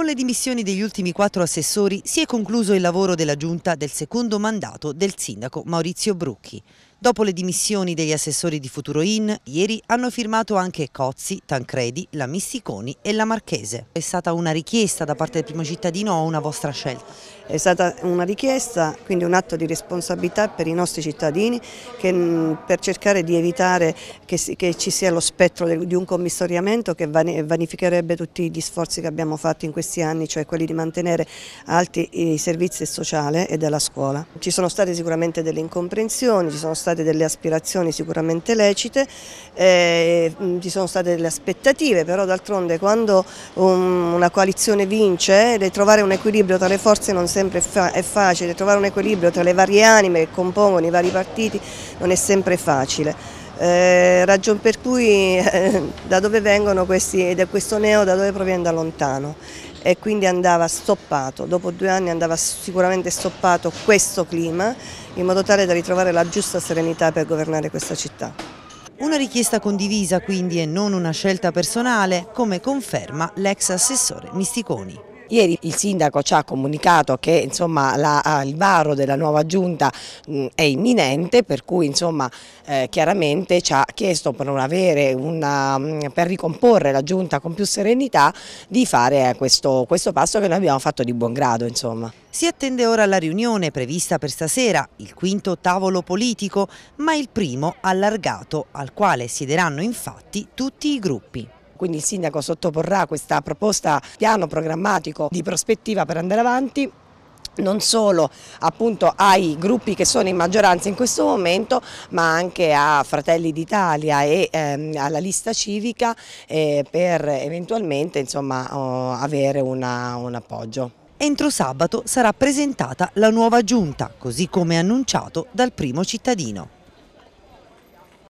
Con le dimissioni degli ultimi quattro assessori si è concluso il lavoro della giunta del secondo mandato del sindaco Maurizio Brucchi. Dopo le dimissioni degli assessori di Futuro In, ieri hanno firmato anche Cozzi, Tancredi, la Missiconi e la Marchese. È stata una richiesta da parte del primo cittadino o una vostra scelta? È stata una richiesta, quindi un atto di responsabilità per i nostri cittadini che, mm, per cercare di evitare che, che, ci sia lo spettro di un commissoriamento che vanificherebbe tutti gli sforzi che abbiamo fatto in questi anni, cioè quelli di mantenere alti i servizi sociali e della scuola. Ci sono state sicuramente delle incomprensioni, ci sono state state delle aspirazioni sicuramente lecite, eh, mm, ci sono state delle aspettative, però d'altronde quando um, una coalizione vince, trovare un equilibrio tra le forze non sempre fa è facile, trovare un equilibrio tra le varie anime che compongono i vari partiti non è sempre facile. Eh, ragion per cui eh, da dove vengono questi, da questo neo da dove proviene da lontano e quindi andava stoppato, dopo due anni andava sicuramente stoppato questo clima in modo tale da ritrovare la giusta serenità per governare questa città. Una richiesta condivisa quindi e non una scelta personale, come conferma l'ex assessore Misticoni. Ieri il sindaco ci ha comunicato che insomma, la, ah, il varo della nuova giunta mh, è imminente per cui insomma, eh, chiaramente ci ha chiesto per, una, per, ricomporre la giunta con più serenità di fare eh, questo, questo passo che noi abbiamo fatto di buon grado. Insomma. Si attende ora la riunione prevista per stasera, il quinto tavolo politico, ma il primo allargato al quale siederanno infatti tutti i gruppi quindi il sindaco sottoporrà questa proposta piano programmatico di prospettiva per andare avanti non solo appunto ai gruppi che sono in maggioranza in questo momento ma anche a Fratelli d'Italia e ehm, alla lista civica eh, per eventualmente insomma, oh, avere una, un appoggio. Entro sabato sarà presentata la nuova giunta, così come annunciato dal primo cittadino.